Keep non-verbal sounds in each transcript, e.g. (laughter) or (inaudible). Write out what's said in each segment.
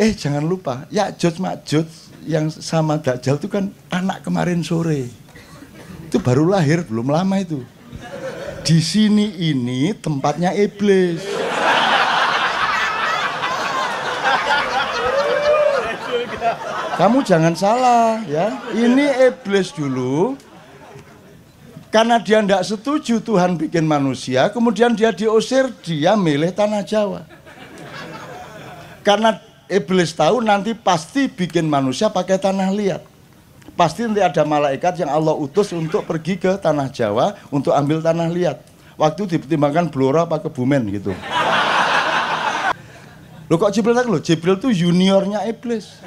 Eh jangan lupa, ya Jod Mak Jod yang sama Dajjal itu kan anak kemarin sore. Itu baru lahir, belum lama itu. Di sini ini tempatnya iblis. Kamu jangan salah ya. Ini iblis dulu. Karena dia tidak setuju Tuhan bikin manusia, kemudian dia diusir, dia milih tanah Jawa. Karena Iblis tahu nanti pasti bikin manusia pakai tanah liat. Pasti nanti ada malaikat yang Allah utus untuk pergi ke tanah Jawa untuk ambil tanah liat. Waktu dipertimbangkan Blora pakai Kebumen gitu. Lo kok Jibril tak Lo Jibril itu juniornya Iblis.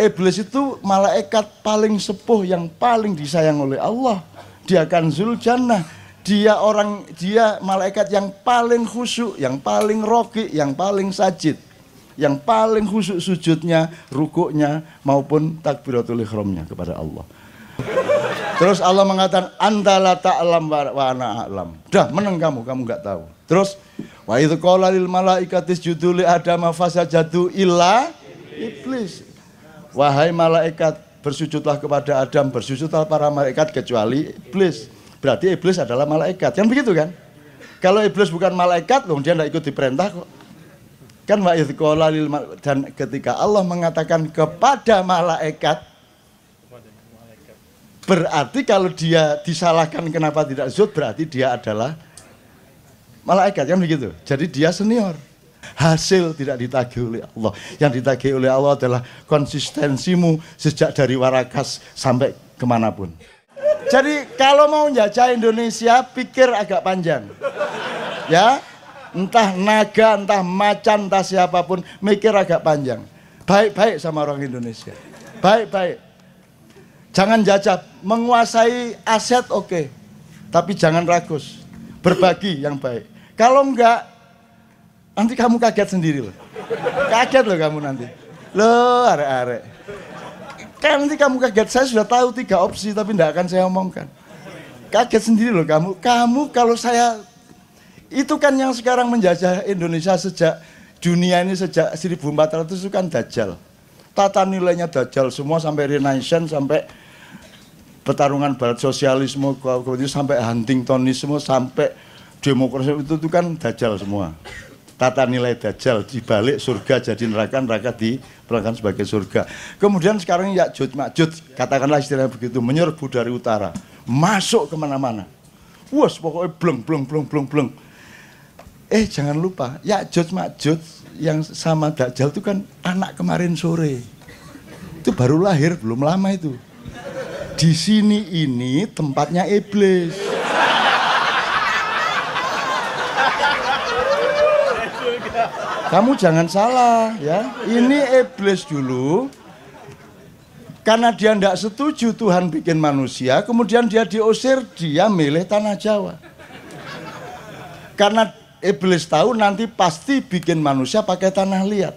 Iblis itu malaikat paling sepuh yang paling disayang oleh Allah. Dia akan zuljannah. Dia orang, dia malaikat yang paling khusyuk, yang paling roki, yang paling sajid yang paling khusyuk sujudnya, rukuknya maupun takbiratul ihramnya kepada Allah. Terus Allah mengatakan antala ta'lam ta wa ana a'lam. Dah menang kamu, kamu nggak tahu. Terus wa idz qala lil malaikati isjudu li adama fasajadu illa iblis. Wahai malaikat, bersujudlah kepada Adam, bersujudlah para malaikat kecuali iblis. Berarti iblis adalah malaikat. yang begitu kan? Kalau iblis bukan malaikat, loh dia tidak ikut diperintah kok. Kan dan ketika Allah mengatakan kepada malaikat berarti kalau dia disalahkan kenapa tidak zut berarti dia adalah malaikat kan begitu. Jadi dia senior. Hasil tidak ditagih oleh Allah. Yang ditagih oleh Allah adalah konsistensimu sejak dari Warakas sampai kemanapun. Jadi kalau mau jajah Indonesia pikir agak panjang. Ya, entah naga, entah macan, entah siapapun, mikir agak panjang. Baik-baik sama orang Indonesia. Baik-baik. Jangan jajah, menguasai aset oke, okay. tapi jangan rakus. Berbagi yang baik. Kalau enggak, nanti kamu kaget sendiri loh. Kaget loh kamu nanti. Loh, are-are. Kan nanti kamu kaget, saya sudah tahu tiga opsi tapi enggak akan saya omongkan. Kaget sendiri loh kamu. Kamu kalau saya itu kan yang sekarang menjajah Indonesia sejak dunia ini sejak 1400 itu kan Dajjal. Tata nilainya Dajjal semua sampai Renaissance sampai pertarungan barat sosialisme kemudian sampai Huntingtonisme sampai demokrasi itu, itu kan Dajjal semua. Tata nilai Dajjal dibalik surga jadi neraka, neraka di diperlakukan sebagai surga. Kemudian sekarang ya jut makjud, katakanlah istilahnya begitu, menyerbu dari utara, masuk kemana-mana. Wah, pokoknya bleng, bleng, bleng, bleng, bleng. Eh jangan lupa, ya Jod Mak Jod yang sama Dajjal itu kan anak kemarin sore. Itu baru lahir, belum lama itu. Di sini ini tempatnya iblis. Kamu jangan salah ya. Ini iblis dulu. Karena dia tidak setuju Tuhan bikin manusia, kemudian dia diusir, dia milih tanah Jawa. Karena iblis tahu nanti pasti bikin manusia pakai tanah liat.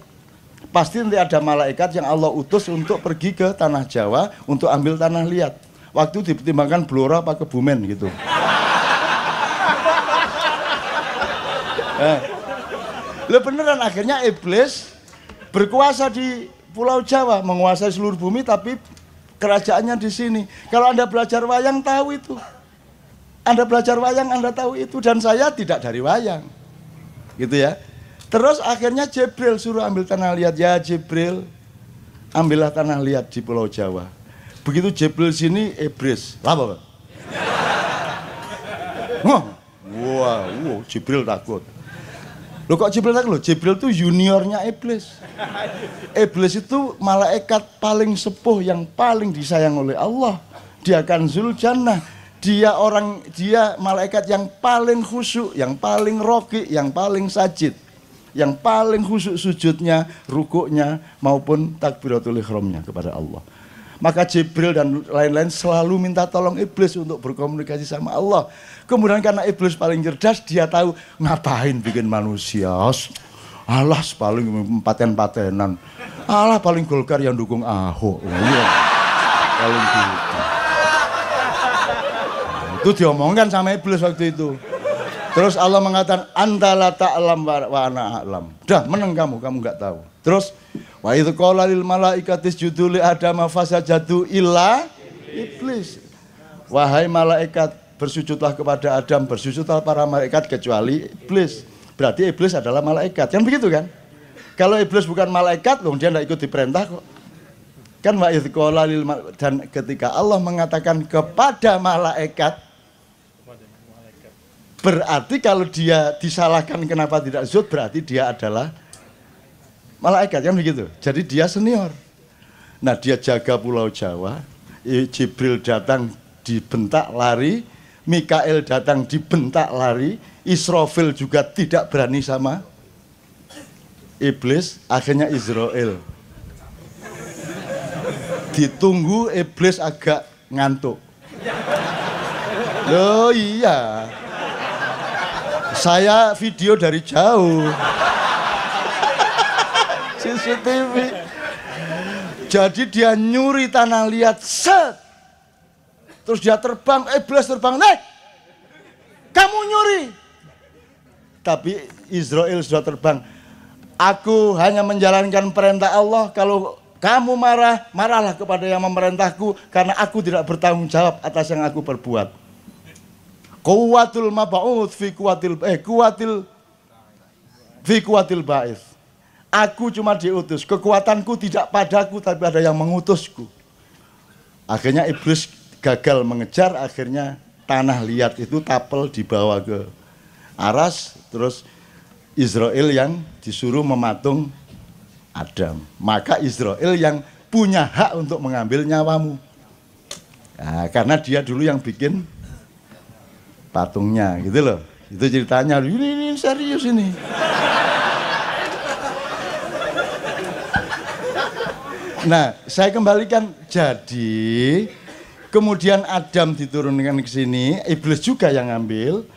Pasti nanti ada malaikat yang Allah utus untuk pergi ke tanah Jawa untuk ambil tanah liat. Waktu dipertimbangkan Blora pakai Kebumen gitu. (laughs) eh. Lo beneran akhirnya iblis berkuasa di Pulau Jawa, menguasai seluruh bumi tapi kerajaannya di sini. Kalau Anda belajar wayang tahu itu. Anda belajar wayang Anda tahu itu dan saya tidak dari wayang gitu ya. Terus akhirnya Jibril suruh ambil tanah liat ya Jibril ambillah tanah liat di Pulau Jawa. Begitu Jibril sini Iblis. Lah apa? Wah, wah, wah Jibril takut. lo kok Jibril takut? lo Jibril tuh juniornya Iblis. Iblis itu malaikat paling sepuh yang paling disayang oleh Allah. Dia akan Zuljannah. Dia orang, dia malaikat yang paling khusyuk, yang paling roki, yang paling sajid. Yang paling khusyuk sujudnya, rukuknya, maupun takbiratul ihramnya kepada Allah. Maka Jibril dan lain-lain selalu minta tolong iblis untuk berkomunikasi sama Allah. Kemudian karena iblis paling cerdas, dia tahu ngapain bikin manusia. Allah paling paten-patenan. Allah paling golkar yang dukung Ahok. Iya. Paling itu diomongkan sama iblis waktu itu. Terus Allah mengatakan antala ta'lam ta wa ana a'lam. Dah menang kamu, kamu nggak tahu. Terus wa itu qala lil malaikatis juduli adama fasajadu illa iblis. Wahai malaikat, bersujudlah kepada Adam, bersujudlah para malaikat kecuali iblis. Berarti iblis adalah malaikat. Kan begitu kan? Kalau iblis bukan malaikat, loh dia tidak ikut diperintah kok. Kan wa lil dan ketika Allah mengatakan kepada malaikat Berarti kalau dia disalahkan kenapa tidak zuhud berarti dia adalah malaikat kan begitu. Jadi dia senior. Nah dia jaga Pulau Jawa. Jibril datang dibentak lari. Mikael datang dibentak lari. Israfil juga tidak berani sama iblis. Akhirnya Israel. Ditunggu iblis agak ngantuk. Loh iya saya video dari jauh. CCTV. Jadi dia nyuri tanah liat, set. Terus dia terbang, eh belas terbang, naik. Kamu nyuri. Tapi Israel sudah terbang. Aku hanya menjalankan perintah Allah. Kalau kamu marah, marahlah kepada yang memerintahku. Karena aku tidak bertanggung jawab atas yang aku perbuat. Kuatil mabaut fi kuatil eh kuatil, fi kuatil ba'is. Aku cuma diutus, kekuatanku tidak padaku tapi ada yang mengutusku. Akhirnya iblis gagal mengejar, akhirnya tanah liat itu tapel dibawa ke Aras, terus Israel yang disuruh mematung Adam. Maka Israel yang punya hak untuk mengambil nyawamu. Nah, karena dia dulu yang bikin patungnya gitu loh itu ceritanya ini, ini serius ini nah saya kembalikan jadi kemudian Adam diturunkan ke sini iblis juga yang ngambil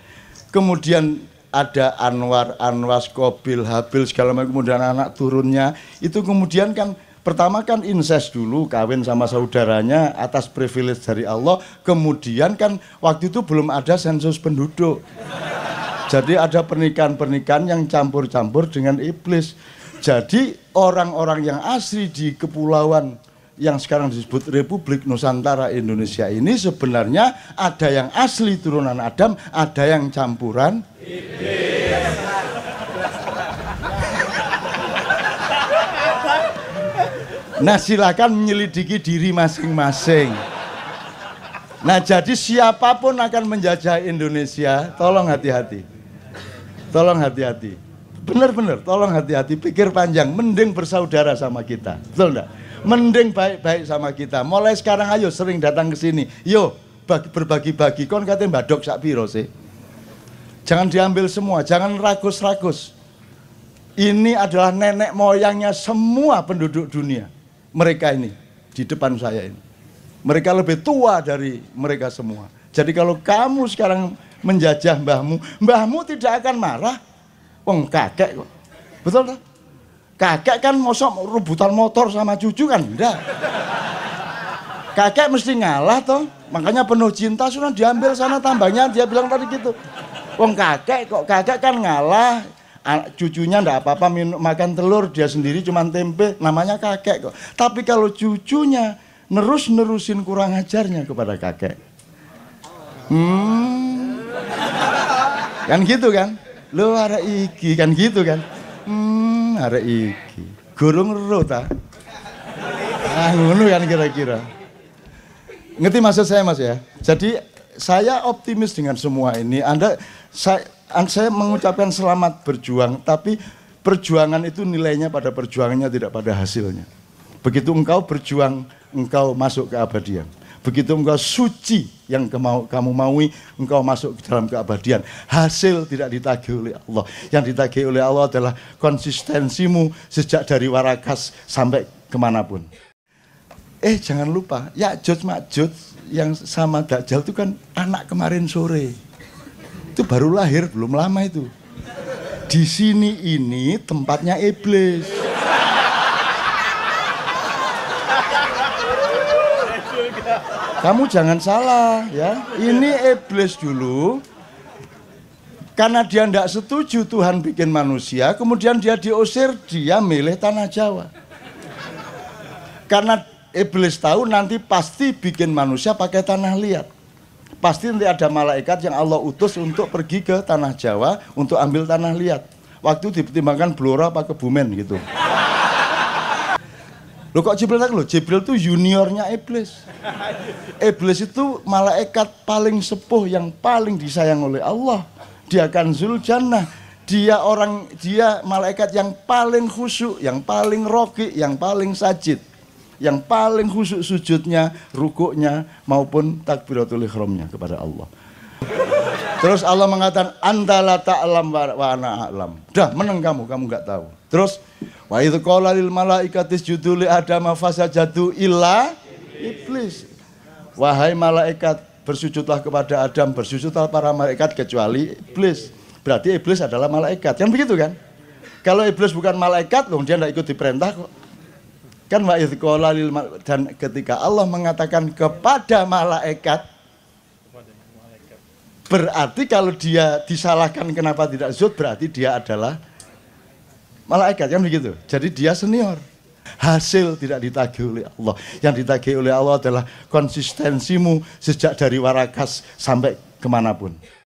kemudian ada Anwar, Anwas, Kobil, Habil segala macam kemudian anak turunnya itu kemudian kan Pertama kan incest dulu, kawin sama saudaranya atas privilege dari Allah. Kemudian kan waktu itu belum ada sensus penduduk. Jadi ada pernikahan-pernikahan yang campur-campur dengan iblis. Jadi orang-orang yang asli di kepulauan yang sekarang disebut Republik Nusantara Indonesia ini sebenarnya ada yang asli turunan Adam, ada yang campuran iblis. Nah silakan menyelidiki diri masing-masing. Nah jadi siapapun akan menjajah Indonesia, tolong hati-hati. Tolong hati-hati. Benar-benar, tolong hati-hati. Pikir panjang, mending bersaudara sama kita. Betul enggak? Mending baik-baik sama kita. Mulai sekarang ayo sering datang ke sini. Yo, berbagi-bagi. Kon katanya Mbak Dok Sakpiro sih. Jangan diambil semua, jangan rakus-rakus. Ini adalah nenek moyangnya semua penduduk dunia mereka ini di depan saya ini. Mereka lebih tua dari mereka semua. Jadi kalau kamu sekarang menjajah mbahmu, mbahmu tidak akan marah. Wong kakek kok. Betul tak? Kakek kan mosok rebutan motor sama cucu kan enggak. Kakek mesti ngalah toh. Makanya penuh cinta sudah diambil sana tambahnya dia bilang tadi gitu. Wong kakek kok kakek kan ngalah, cucunya ndak apa-apa minum makan telur dia sendiri cuma tempe namanya kakek kok tapi kalau cucunya nerus nerusin kurang ajarnya kepada kakek hmm. kan gitu kan lo ada iki kan gitu kan hmm ada iki gurung rota ta ah kan kira-kira ngerti maksud saya mas ya jadi saya optimis dengan semua ini anda saya saya mengucapkan selamat berjuang, tapi perjuangan itu nilainya pada perjuangannya tidak pada hasilnya. Begitu engkau berjuang, engkau masuk ke abadian. Begitu engkau suci yang kemau, kamu maui, engkau masuk ke dalam keabadian. Hasil tidak ditagih oleh Allah. Yang ditagih oleh Allah adalah konsistensimu sejak dari warakas sampai kemanapun. Eh jangan lupa, ya Jod Makjud yang sama Dajjal itu kan anak kemarin sore. Itu baru lahir, belum lama itu. Di sini ini tempatnya iblis. Kamu jangan salah ya. Ini iblis dulu. Karena dia tidak setuju Tuhan bikin manusia, kemudian dia diusir, dia milih tanah Jawa. Karena iblis tahu nanti pasti bikin manusia pakai tanah liat pasti nanti ada malaikat yang Allah utus untuk pergi ke tanah Jawa untuk ambil tanah liat. Waktu dipertimbangkan Blora apa Kebumen gitu. Lo kok Jibril tak lo? Jibril tuh juniornya iblis. Iblis itu malaikat paling sepuh yang paling disayang oleh Allah. Dia kan Zuljannah. Dia orang dia malaikat yang paling khusyuk, yang paling roki, yang paling sajid yang paling khusyuk sujudnya, rukuknya maupun takbiratul ihramnya kepada Allah. Terus Allah mengatakan antala ta'lam wa ana a'lam. Dah meneng kamu, kamu nggak tahu. Terus wa itu qala lil malaikati isjudu li adama fasajadu illa iblis. Wahai malaikat, bersujudlah kepada Adam, bersujudlah para malaikat kecuali iblis. Berarti iblis adalah malaikat. Kan begitu kan? Kalau iblis bukan malaikat, loh dia tidak ikut diperintah kok. Kan wa lil dan ketika Allah mengatakan kepada malaikat berarti kalau dia disalahkan kenapa tidak zut berarti dia adalah malaikat kan begitu. Jadi dia senior. Hasil tidak ditagih oleh Allah. Yang ditagih oleh Allah adalah konsistensimu sejak dari warakas sampai kemanapun.